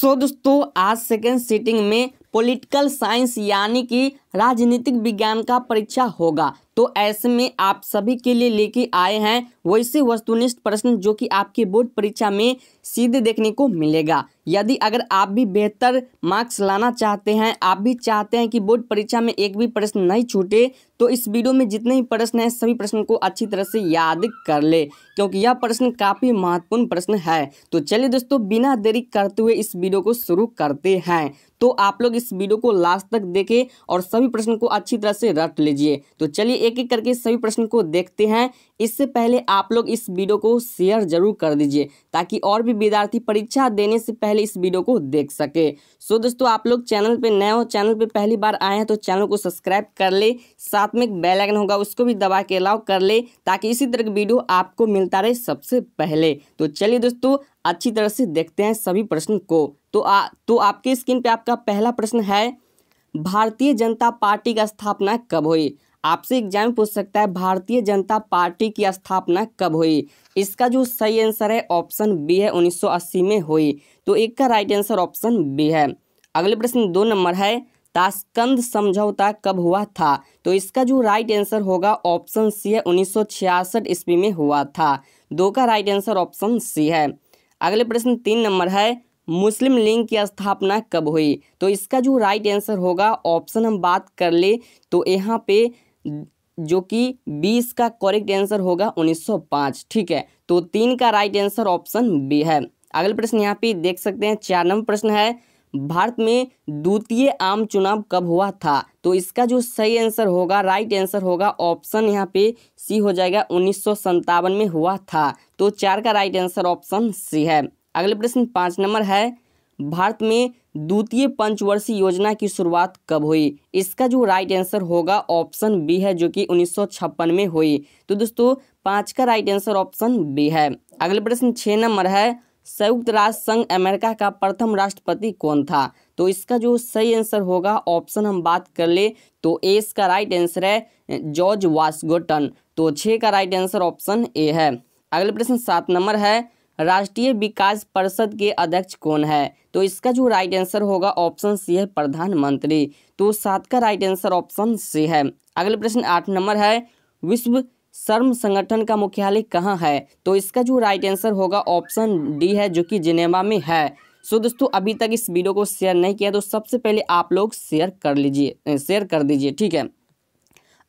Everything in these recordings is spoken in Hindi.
सो दोस्तों आज सेकेंड सीटिंग में पॉलिटिकल साइंस यानी कि राजनीतिक विज्ञान का परीक्षा होगा तो ऐसे में आप सभी के लिए लेके आए हैं वैसे वस्तुनिष्ठ प्रश्न जो कि आपके बोर्ड परीक्षा में सीधे देखने को मिलेगा यदि अगर आप भी बेहतर मार्क्स लाना चाहते हैं आप भी चाहते हैं कि बोर्ड परीक्षा में एक भी प्रश्न नहीं छूटे तो इस वीडियो में जितने भी प्रश्न हैं सभी प्रश्न को अच्छी तरह से याद कर ले क्योंकि यह प्रश्न काफ़ी महत्वपूर्ण प्रश्न है तो चलिए दोस्तों बिना देरी करते हुए इस वीडियो को शुरू करते हैं तो आप लोग इस वीडियो को लास्ट तक देखें और सभी प्रश्न को अच्छी तरह से रट लीजिए तो चलिए एक एक करके सभी प्रश्न को देखते हैं इससे पहले आप लोग इस वीडियो को शेयर जरूर कर दीजिए ताकि और भी विद्यार्थी परीक्षा देने से पहले इस वीडियो को देख सके सो दोस्तों आप लोग चैनल पर नए हो चैनल पर पहली बार आए हैं तो चैनल को सब्सक्राइब कर ले साथ में एक बेलाइकन होगा उसको भी दबा के अलाउ कर ले ताकि इसी तरह की वीडियो आपको मिलता रहे सबसे पहले तो चलिए दोस्तों अच्छी तरह से देखते हैं सभी प्रश्न को तो आ तो आपके स्क्रीन पे आपका पहला प्रश्न है भारतीय जनता पार्टी का स्थापना कब हुई आपसे एग्जाम में पूछ सकता है भारतीय जनता पार्टी की स्थापना कब हुई इसका जो सही आंसर है ऑप्शन बी है 1980 में हुई तो एक का राइट आंसर ऑप्शन बी है अगले प्रश्न दो नंबर है ताशकंद समझौता कब हुआ था तो इसका जो राइट आंसर होगा ऑप्शन सी है उन्नीस ईस्वी में हुआ था दो का राइट आंसर ऑप्शन सी है अगले प्रश्न तीन नंबर है मुस्लिम लीग की स्थापना कब हुई तो इसका जो राइट आंसर होगा ऑप्शन हम बात कर ले तो यहाँ पे जो कि बीस का करेक्ट आंसर होगा 1905 ठीक है तो तीन का राइट आंसर ऑप्शन बी है अगला प्रश्न यहाँ पे देख सकते हैं चार नंबर प्रश्न है भारत में द्वितीय आम चुनाव कब हुआ था तो इसका जो सही आंसर होगा राइट आंसर होगा ऑप्शन यहाँ पे सी हो जाएगा उन्नीस में हुआ था तो चार का राइट आंसर ऑप्शन सी है अगले प्रश्न पाँच नंबर है भारत में द्वितीय पंचवर्षीय योजना की शुरुआत कब हुई इसका जो राइट आंसर होगा ऑप्शन बी है जो कि उन्नीस में हुई तो दोस्तों पाँच का राइट आंसर ऑप्शन बी है अगले प्रश्न छः नंबर है संयुक्त राष्ट्र संघ अमेरिका का प्रथम राष्ट्रपति कौन था तो इसका जो सही आंसर होगा ऑप्शन हम बात कर ले तो ए इसका राइट आंसर है जॉर्ज वाशगोटन तो छः का राइट आंसर ऑप्शन ए है अगले प्रश्न सात नंबर है राष्ट्रीय विकास परिषद के अध्यक्ष कौन है तो इसका जो राइट आंसर होगा ऑप्शन सी है प्रधानमंत्री तो सात का राइट आंसर ऑप्शन सी है अगला प्रश्न आठ नंबर है विश्व शर्म संगठन का मुख्यालय कहाँ है तो इसका जो राइट आंसर होगा ऑप्शन डी है जो कि जिनेवा में है सो so, दोस्तों अभी तक इस वीडियो को शेयर नहीं किया तो सबसे पहले आप लोग शेयर कर लीजिए शेयर कर दीजिए ठीक है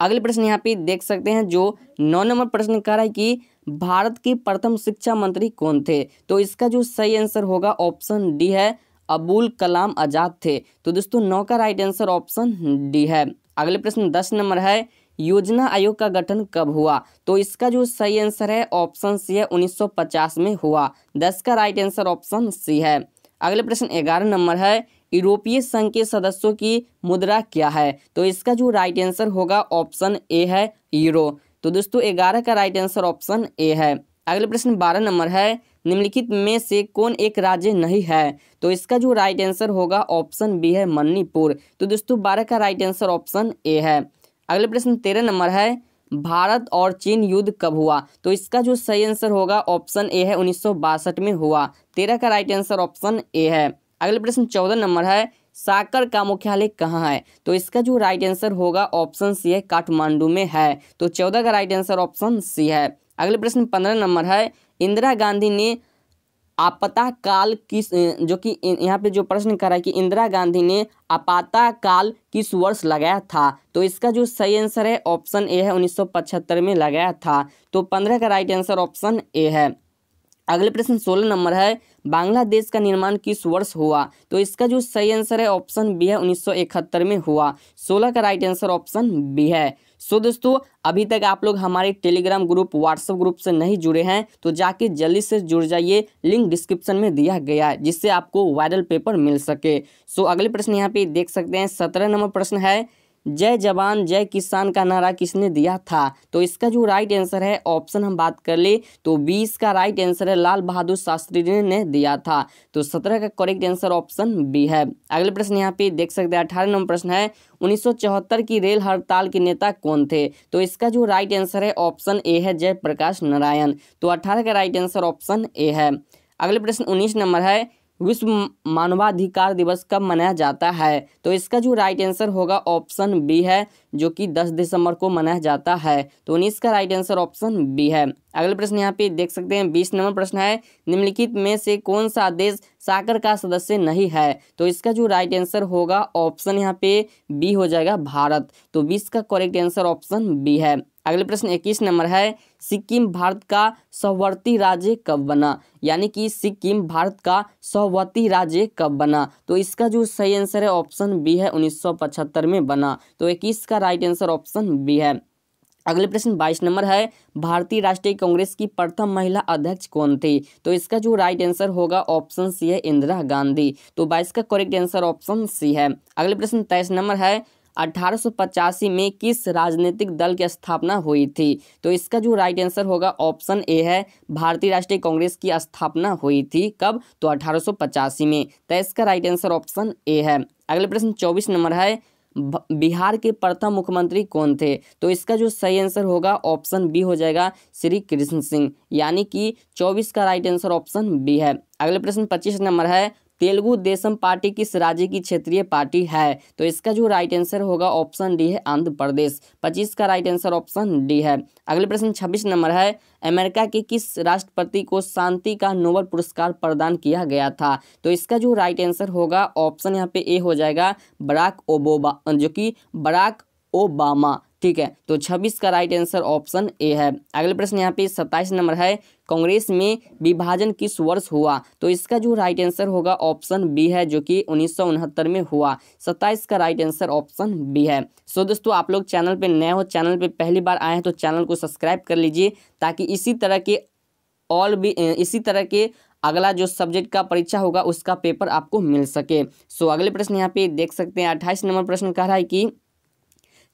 अगले प्रश्न यहाँ पे देख सकते हैं जो नौ नंबर प्रश्न कह रहा है कि भारत के प्रथम शिक्षा मंत्री कौन थे तो इसका जो सही आंसर होगा ऑप्शन डी है अबुल कलाम आज़ाद थे तो दोस्तों नौ का राइट आंसर ऑप्शन डी है अगले प्रश्न दस नंबर है योजना आयोग का गठन कब हुआ तो इसका जो सही आंसर है ऑप्शन सी है 1950 में हुआ दस का राइट आंसर ऑप्शन सी है अगले प्रश्न ग्यारह नंबर है यूरोपीय संघ के सदस्यों की मुद्रा क्या है तो इसका जो राइट आंसर होगा ऑप्शन ए है यूरो तो दोस्तों ग्यारह का राइट आंसर ऑप्शन ए है अगला प्रश्न बारह नंबर है निम्नलिखित में से कौन एक राज्य नहीं है तो इसका जो राइट आंसर होगा ऑप्शन बी है मणिपुर तो दोस्तों बारह का राइट आंसर ऑप्शन ए है अगला प्रश्न तेरह नंबर है भारत और चीन युद्ध कब हुआ तो इसका जो सही आंसर होगा ऑप्शन ए है उन्नीस में हुआ तेरह का राइट आंसर ऑप्शन ए है अगला प्रश्न चौदह नंबर है साकर का मुख्यालय कहाँ है तो इसका जो राइट आंसर होगा ऑप्शन सी है काठमांडू में है तो चौदह का राइट आंसर ऑप्शन सी है अगले प्रश्न पंद्रह नंबर है इंदिरा गांधी ने आपातकाल किस जो कि यहाँ पे जो प्रश्न कर रहा है कि इंदिरा गांधी ने आपातकाल किस वर्ष लगाया था तो इसका जो सही आंसर है ऑप्शन ए है उन्नीस में लगाया था तो पंद्रह का राइट आंसर ऑप्शन ए है अगले प्रश्न सोलह नंबर है बांग्लादेश का निर्माण किस वर्ष हुआ तो इसका जो सही आंसर है ऑप्शन बी है 1971 में हुआ 16 का राइट आंसर ऑप्शन बी है सो so, दोस्तों अभी तक आप लोग हमारे टेलीग्राम ग्रुप व्हाट्सएप ग्रुप से नहीं जुड़े हैं तो जाके जल्दी से जुड़ जाइए लिंक डिस्क्रिप्शन में दिया गया है जिससे आपको वायरल पेपर मिल सके सो so, अगले प्रश्न यहाँ पे देख सकते हैं सत्रह नंबर प्रश्न है जय जवान जय किसान का नारा किसने दिया था तो इसका जो राइट आंसर है ऑप्शन हम बात कर ले तो बीस का राइट आंसर है लाल बहादुर शास्त्री ने दिया था तो सत्रह का करेक्ट आंसर ऑप्शन बी है अगले प्रश्न यहाँ पे देख सकते हैं अठारह नंबर प्रश्न है 1974 की रेल हड़ताल के नेता कौन थे तो इसका जो राइट आंसर है ऑप्शन ए है जयप्रकाश नारायण तो अठारह का राइट आंसर ऑप्शन ए है अगले प्रश्न उन्नीस नंबर है विश्व मानवाधिकार दिवस कब मनाया जाता है तो इसका जो राइट आंसर होगा ऑप्शन बी है जो कि 10 दिसंबर को मनाया जाता है तो इसका राइट आंसर ऑप्शन बी है अगले प्रश्न यहाँ पे देख सकते हैं बीस नंबर प्रश्न है निम्नलिखित में से कौन सा देश साकर का सदस्य नहीं है तो इसका जो राइट आंसर होगा ऑप्शन यहाँ पे बी हो जाएगा भारत तो बीस का करेक्ट आंसर ऑप्शन बी है अगले प्रश्न इक्कीस नंबर है सिक्किम भारत का सहवर्ती राज्य कब बना यानी कि सिक्किम भारत का सहवर्ती राज्य कब बना तो इसका जो सही आंसर है ऑप्शन बी है उन्नीस में बना तो इक्कीस का राइट आंसर ऑप्शन बी है अगले प्रश्न बाईस नंबर है भारतीय राष्ट्रीय कांग्रेस की प्रथम महिला अध्यक्ष कौन थी तो इसका जो राइट आंसर होगा ऑप्शन सी है इंदिरा गांधी तो बाईस का करेक्ट आंसर ऑप्शन सी है अगले प्रश्न तेईस नंबर है अठारह में किस राजनीतिक दल की स्थापना हुई थी तो इसका जो राइट आंसर होगा ऑप्शन ए है भारतीय राष्ट्रीय कांग्रेस की स्थापना हुई थी कब तो अठारह में तो इसका राइट आंसर ऑप्शन ए है अगले प्रश्न चौबीस नंबर है बिहार के प्रथम मुख्यमंत्री कौन थे तो इसका जो सही आंसर होगा ऑप्शन बी हो जाएगा श्री कृष्ण सिंह यानी कि चौबीस का राइट आंसर ऑप्शन बी है अगले प्रश्न पच्चीस नंबर है तेलुगु देशम पार्टी किस राज्य की क्षेत्रीय पार्टी है तो इसका जो राइट आंसर होगा ऑप्शन डी है आंध्र प्रदेश पच्चीस का राइट आंसर ऑप्शन डी है अगले प्रश्न छब्बीस नंबर है अमेरिका के किस राष्ट्रपति को शांति का नोबल पुरस्कार प्रदान किया गया था तो इसका जो राइट आंसर होगा ऑप्शन यहाँ पे ए हो जाएगा बराक ओबोबा जो कि बराक ओबामा ठीक है तो छब्बीस का राइट आंसर ऑप्शन ए है अगले प्रश्न यहाँ पे सत्ताईस नंबर है कांग्रेस में विभाजन किस वर्ष हुआ तो इसका जो राइट आंसर होगा ऑप्शन बी है जो कि उन्नीस में हुआ सत्ताईस का राइट आंसर ऑप्शन बी है सो दोस्तों आप लोग चैनल पे नए हो चैनल पे पहली बार आए हैं तो चैनल को सब्सक्राइब कर लीजिए ताकि इसी तरह के ऑल भी इसी तरह के अगला जो सब्जेक्ट का परीक्षा होगा उसका पेपर आपको मिल सके सो अगले प्रश्न यहाँ पे देख सकते हैं अट्ठाईस नंबर प्रश्न कह रहा है कि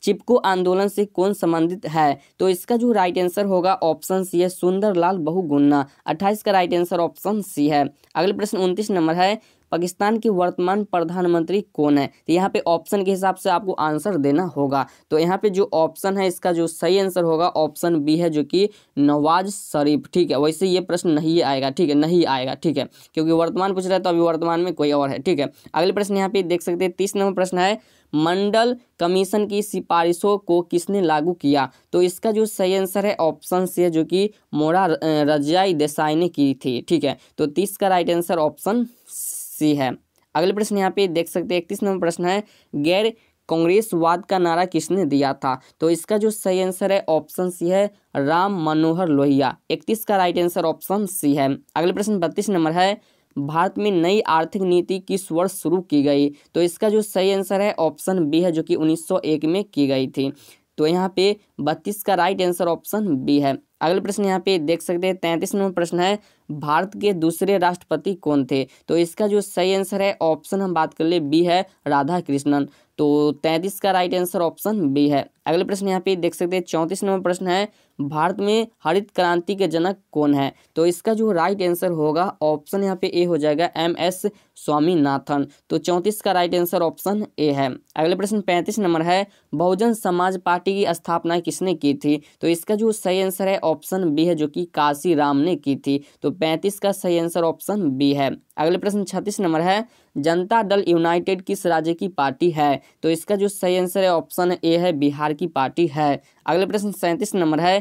चिपको आंदोलन से कौन संबंधित है तो इसका जो राइट आंसर होगा ऑप्शन सी है सुंदरलाल बहुगुन्ना अट्ठाईस का राइट आंसर ऑप्शन सी है अगला प्रश्न उनतीस नंबर है पाकिस्तान के वर्तमान प्रधानमंत्री कौन है तो यहाँ पे ऑप्शन के हिसाब से आपको आंसर देना होगा तो यहाँ पे जो ऑप्शन है इसका जो सही आंसर होगा ऑप्शन बी है जो कि नवाज शरीफ ठीक है वैसे ये प्रश्न नहीं आएगा ठीक है नहीं आएगा ठीक है क्योंकि वर्तमान पूछ रहा है तो अभी वर्तमान में कोई और है ठीक है अगले प्रश्न यहाँ पे देख सकते हैं तीस नंबर प्रश्न है मंडल कमीशन की सिफारिशों को किसने लागू किया तो इसका जो सही आंसर है ऑप्शन सी है जो कि मोरा रजाई देसाई ने की थी ठीक है तो तीस का राइट आंसर ऑप्शन सी है अगले प्रश्न यहाँ पे देख सकते हैं इकतीस नंबर प्रश्न है गैर कांग्रेसवाद का नारा किसने दिया था तो इसका जो सही आंसर है ऑप्शन सी है राम मनोहर लोहिया इकतीस का राइट आंसर ऑप्शन सी है अगले प्रश्न बत्तीस नंबर है भारत में नई आर्थिक नीति किस वर्ष शुरू की गई तो इसका जो सही आंसर है ऑप्शन बी है जो कि 1901 में की गई थी तो यहाँ पे बत्तीस का राइट आंसर ऑप्शन बी है अगले प्रश्न यहाँ पे देख सकते हैं तैंतीस नंबर प्रश्न है भारत के दूसरे राष्ट्रपति कौन थे तो इसका जो सही आंसर है ऑप्शन हम बात कर ले बी है राधा कृष्णन तो तैंतीस का राइट आंसर ऑप्शन बी है अगले प्रश्न यहाँ पे देख सकते हैं चौंतीस नंबर प्रश्न है भारत में हरित क्रांति के जनक कौन है तो इसका जो राइट आंसर होगा ऑप्शन यहाँ पे ए हो जाएगा एम एस स्वामीनाथन तो चौंतीस का राइट आंसर ऑप्शन ए है अगले प्रश्न पैंतीस नंबर है बहुजन समाज पार्टी की स्थापना किसने की थी तो इसका जो सही आंसर है ऑप्शन बी है जो कि काशी राम ने की थी तो पैंतीस का सही आंसर ऑप्शन बी है अगले प्रश्न छत्तीस नंबर है जनता दल यूनाइटेड किस राज्य की पार्टी है तो इसका जो सही आंसर है ऑप्शन ए है बिहार की पार्टी है अगला प्रश्न सैंतीस नंबर है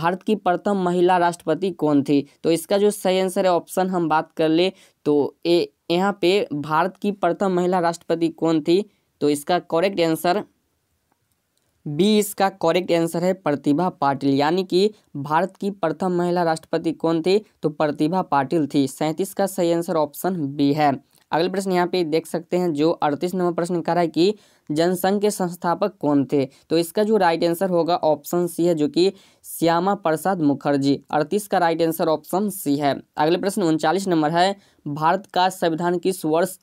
भारत की प्रथम महिला राष्ट्रपति कौन थी तो इसका जो सही आंसर है ऑप्शन हम बात कर ले तो ए यहाँ पे भारत की प्रथम महिला राष्ट्रपति कौन थी तो इसका करेक्ट आंसर बी इसका करेक्ट आंसर है प्रतिभा पाटिल यानी कि भारत की प्रथम महिला राष्ट्रपति कौन थी तो प्रतिभा पाटिल थी सैंतीस का सही आंसर ऑप्शन बी है अगले प्रश्न यहाँ पे देख सकते हैं जो अड़तीस नंबर प्रश्न कह रहा है कि जनसंघ के संस्थापक कौन थे तो इसका जो राइट आंसर होगा ऑप्शन सी है जो कि श्यामा प्रसाद मुखर्जी अड़तीस का राइट आंसर ऑप्शन सी है अगले प्रश्न उनचालीस नंबर है भारत का संविधान किस वर्ष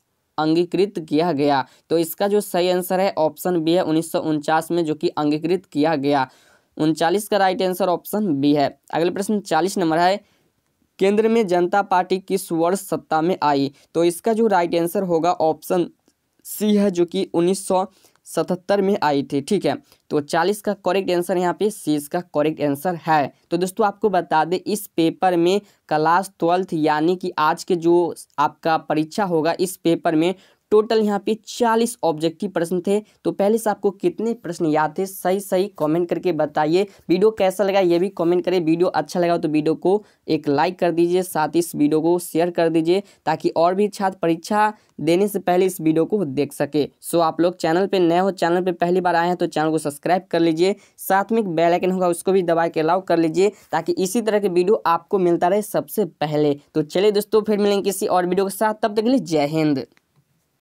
अंगीकृत किया गया तो इसका जो सही आंसर है ऑप्शन बी है उन्नीस में जो कि अंगीकृत किया गया उनचालीस का राइट आंसर ऑप्शन बी है अगले प्रश्न चालीस नंबर है केंद्र में जनता पार्टी किस वर्ष सत्ता में आई तो इसका जो राइट आंसर होगा ऑप्शन सी है जो कि उन्नीस सतहत्तर में आई थी ठीक है तो चालीस का करेक्ट आंसर यहाँ पे सी इसका करेक्ट आंसर है तो दोस्तों आपको बता दें इस पेपर में क्लास ट्वेल्थ यानी कि आज के जो आपका परीक्षा होगा इस पेपर में टोटल यहाँ पे चालीस ऑब्जेक्टिव प्रश्न थे तो पहले से आपको कितने प्रश्न याद थे सही सही कमेंट करके बताइए वीडियो कैसा लगा ये भी कमेंट करें वीडियो अच्छा लगा तो वीडियो को एक लाइक कर दीजिए साथ ही इस वीडियो को शेयर कर दीजिए ताकि और भी छात्र परीक्षा देने से पहले इस वीडियो को देख सके सो आप लोग चैनल पे नए हो चैनल पे पहली बार आए हैं तो चैनल को सब्सक्राइब कर लीजिए साथ में एक बेल आइकन होगा उसको भी दबा के अलाउ कर लीजिए ताकि इसी तरह के वीडियो आपको मिलता रहे सबसे पहले तो चलिए दोस्तों फिर मिलेंगे किसी और वीडियो के साथ तब तक के लिए जय हिंद